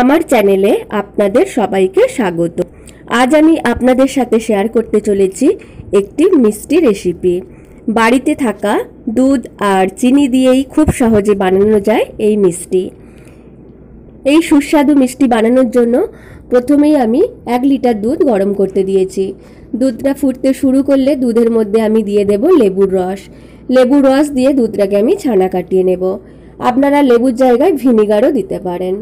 আমার চ্যানেলে আপনাদের সবাইকে স্বাগত আজ আমি আপনাদের সাথে শেয়ার করতে চলেছি একটি মিষ্টি রেসিপি বাড়িতে থাকা দুধ আর চিনি দিয়েই খুব সহজে বানানো যায় এই মিষ্টি এই সুস্বাদু মিষ্টি বানানোর জন্য প্রথমেই আমি এক লিটার দুধ গরম করতে দিয়েছি দুধটা ফুটতে শুরু করলে দুধের মধ্যে আমি দিয়ে দেব লেবুর রস লেবুর রস দিয়ে দুধটাকে আমি ছানা কাটিয়ে নেব আপনারা লেবুর জায়গায় ভিনিগারও দিতে পারেন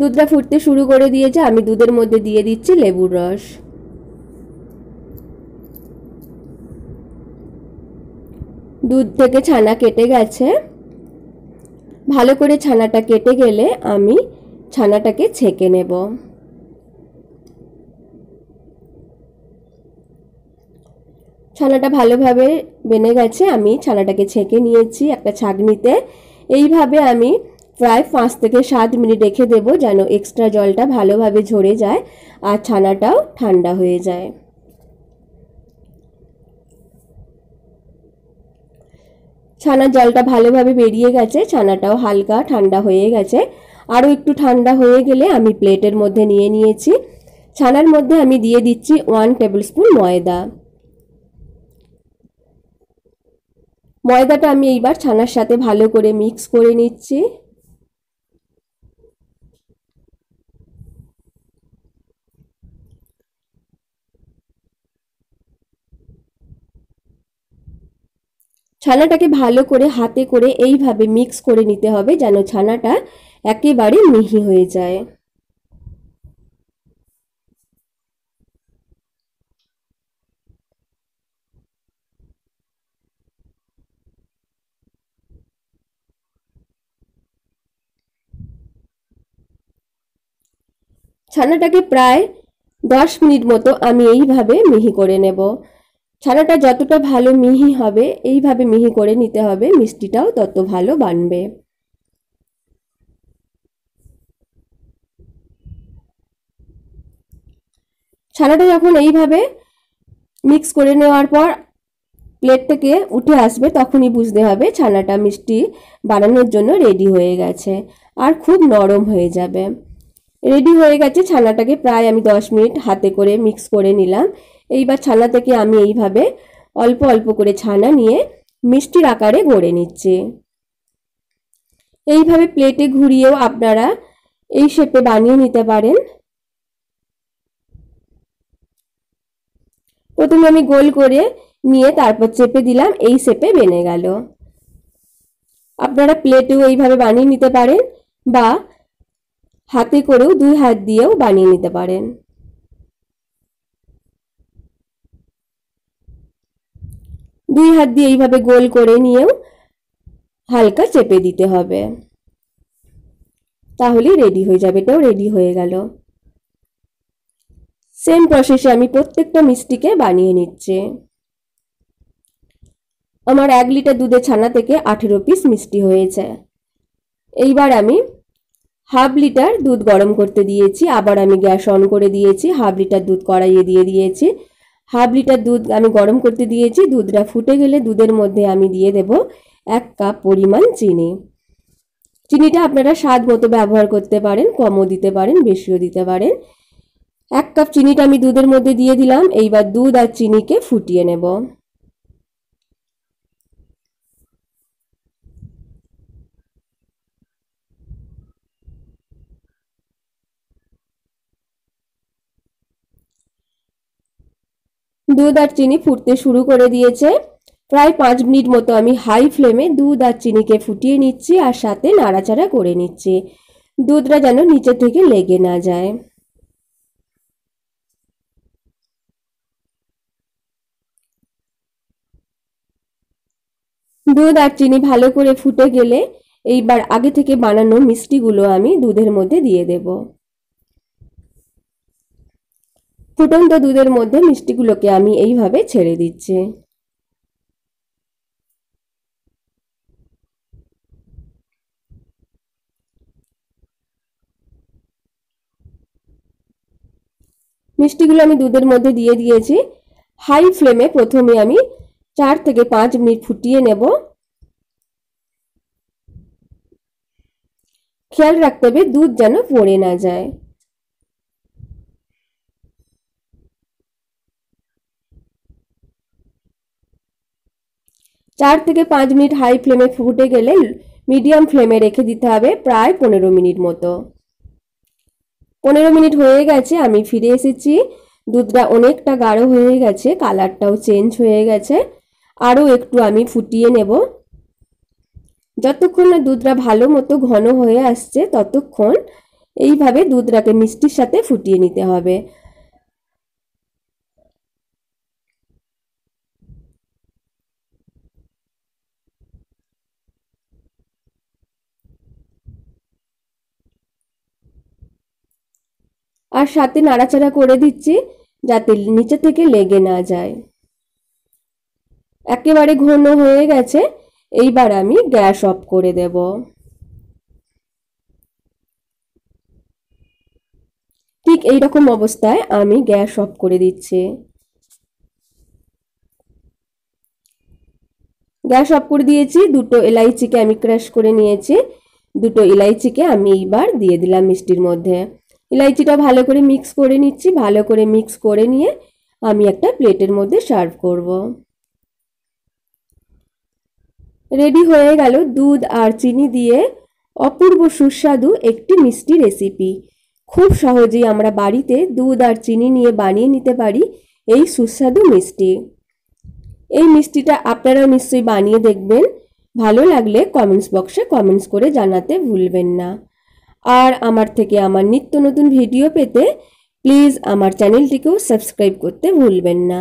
দুধটা ফুটতে শুরু করে দিয়েছে আমি দুধের মধ্যে দিয়ে দিচ্ছি লেবুর রস দুধ থেকে ছানা কেটে গেছে ভালো করে ছানাটা কেটে গেলে আমি ছানাটাকে ছেঁকে নেব ছানাটা ভালোভাবে বেনে গেছে আমি ছানাটাকে ছেঁকে নিয়েছি একটা ছাগনিতে এইভাবে আমি প্রায় পাঁচ থেকে সাত মিনিট রেখে দেব যেন এক্সট্রা জলটা ভালোভাবে ঝরে যায় আর ছানাটাও ঠান্ডা হয়ে যায় ছানার জলটা ভালোভাবে বেরিয়ে গেছে ছানাটাও হালকা ঠান্ডা হয়ে গেছে আরও একটু ঠান্ডা হয়ে গেলে আমি প্লেটের মধ্যে নিয়ে নিয়েছি ছানার মধ্যে আমি দিয়ে দিচ্ছি ওয়ান টেবিল স্পুন ময়দা ময়দাটা আমি এইবার ছানার সাথে ভালো করে মিক্স করে নিচ্ছি ছানাটাকে ভালো করে হাতে করে এইভাবে মিক্স করে নিতে হবে যেন ছানাটা একেবারে মিহি হয়ে যায় ছানাটাকে প্রায় দশ মিনিট মতো আমি এইভাবে মিহি করে নেব ছানাটা যতটা ভালো মিহি হবে এইভাবে মিহি করে নিতে হবে মিষ্টিটাও তত ভালো বানবে ছানাটা যখন এইভাবে মিক্স করে নেওয়ার পর প্লেট থেকে উঠে আসবে তখনই বুঝতে হবে ছানাটা মিষ্টি বানানোর জন্য রেডি হয়ে গেছে আর খুব নরম হয়ে যাবে রেডি হয়ে গেছে ছানাটাকে প্রায় আমি দশ মিনিট হাতে করে মিক্স করে নিলাম এইবার ছানা থেকে আমি এইভাবে অল্প অল্প করে ছানা নিয়ে মিষ্টির আকারে গড়ে নিচ্ছি এইভাবে প্লেটে ঘুরিয়েও আপনারা এই শেপে বানিয়ে নিতে পারেন প্রথমে আমি গোল করে নিয়ে তারপর চেপে দিলাম এই শেপে বেনে গেল আপনারা প্লেটেও এইভাবে বানিয়ে নিতে পারেন বা হাতে করেও দুই হাত দিয়েও বানিয়ে নিতে পারেন দুই হাত দিয়ে এইভাবে গোল করে নিয়েও হালকা চেপে দিতে হবে তাহলেই রেডি হয়ে যাবে এটাও রেডি হয়ে গেল সেম প্রসেসে আমি প্রত্যেকটা মিষ্টিকে বানিয়ে নিচ্ছি আমার এক লিটার দুধে ছানা থেকে আঠেরো পিস মিষ্টি হয়েছে এইবার আমি হাফ লিটার দুধ গরম করতে দিয়েছি আবার আমি গ্যাস অন করে দিয়েছি হাফ লিটার দুধ কড়াইয়ে দিয়ে দিয়েছি হাফ লিটার দুধ আমি গরম করতে দিয়েছি দুধটা ফুটে গেলে দুধের মধ্যে আমি দিয়ে দেব এক কাপ পরিমাণ চিনি চিনিটা আপনারা স্বাদ মতো ব্যবহার করতে পারেন কমও দিতে পারেন বেশিও দিতে পারেন এক কাপ চিনিটা আমি দুধের মধ্যে দিয়ে দিলাম এইবার দুধ আর চিনিকে ফুটিয়ে নেব দুধ আর চিনি ফুটতে শুরু করে দিয়েছে প্রায় পাঁচ মিনিট মতো আমি হাই ফ্লেমে দুধ আর চিনিকে ফুটিয়ে নিচ্ছি আর সাথে নাড়াচাড়া করে নিচ্ছি দুধটা যেন নিচে থেকে লেগে না যায় দুধ আর চিনি ভালো করে ফুটে গেলে এইবার আগে থেকে বানানো মিষ্টিগুলো আমি দুধের মধ্যে দিয়ে দেবো ফুটন্ত দুধের মধ্যে মিষ্টিগুলোকে আমি এইভাবে ছেড়ে দিচ্ছি মিষ্টিগুলো আমি দুধের মধ্যে দিয়ে দিয়েছি হাই ফ্লেমে প্রথমে আমি চার থেকে পাঁচ মিনিট ফুটিয়ে নেব খেয়াল রাখতে হবে দুধ যেন পড়ে না যায় চার থেকে পাঁচ মিনিট হাই ফ্লেমে ফুটে গেলে মিডিয়াম ফ্লেমে রেখে দিতে হবে প্রায় পনেরো মিনিট মতো পনেরো মিনিট হয়ে গেছে আমি ফিরে এসেছি দুধটা অনেকটা গাঢ় হয়ে গেছে কালারটাও চেঞ্জ হয়ে গেছে আরও একটু আমি ফুটিয়ে নেব যতক্ষণ না দুধটা ভালো মতো ঘন হয়ে আসছে ততক্ষণ এইভাবে দুধটাকে মিষ্টির সাথে ফুটিয়ে নিতে হবে আর সাথে নাড়াচাড়া করে দিচ্ছি যাতে নিচে থেকে লেগে না যায় একেবারে ঘন হয়ে গেছে এইবার আমি গ্যাস অফ করে দেব ঠিক এই রকম অবস্থায় আমি গ্যাস অফ করে দিচ্ছি গ্যাস অফ করে দিয়েছি দুটো এলাইচিকে আমি ক্র্যাশ করে নিয়েছি দুটো এলাইচিকে আমি এইবার দিয়ে দিলাম মিষ্টির মধ্যে ইলাইচিটা ভালো করে মিক্স করে নিচ্ছি ভালো করে মিক্স করে নিয়ে আমি একটা প্লেটের মধ্যে সার্ভ করব। রেডি হয়ে গেল দুধ আর চিনি দিয়ে অপূর্ব সুস্বাদু একটি মিষ্টি রেসিপি খুব সহজেই আমরা বাড়িতে দুধ আর চিনি নিয়ে বানিয়ে নিতে পারি এই সুস্বাদু মিষ্টি এই মিষ্টিটা আপনারাও নিশ্চয়ই বানিয়ে দেখবেন ভালো লাগলে কমেন্টস বক্সে কমেন্টস করে জানাতে ভুলবেন না আর আমার থেকে আমার নিত্য নতুন ভিডিও পেতে প্লিজ আমার চ্যানেলটিকেও সাবস্ক্রাইব করতে ভুলবেন না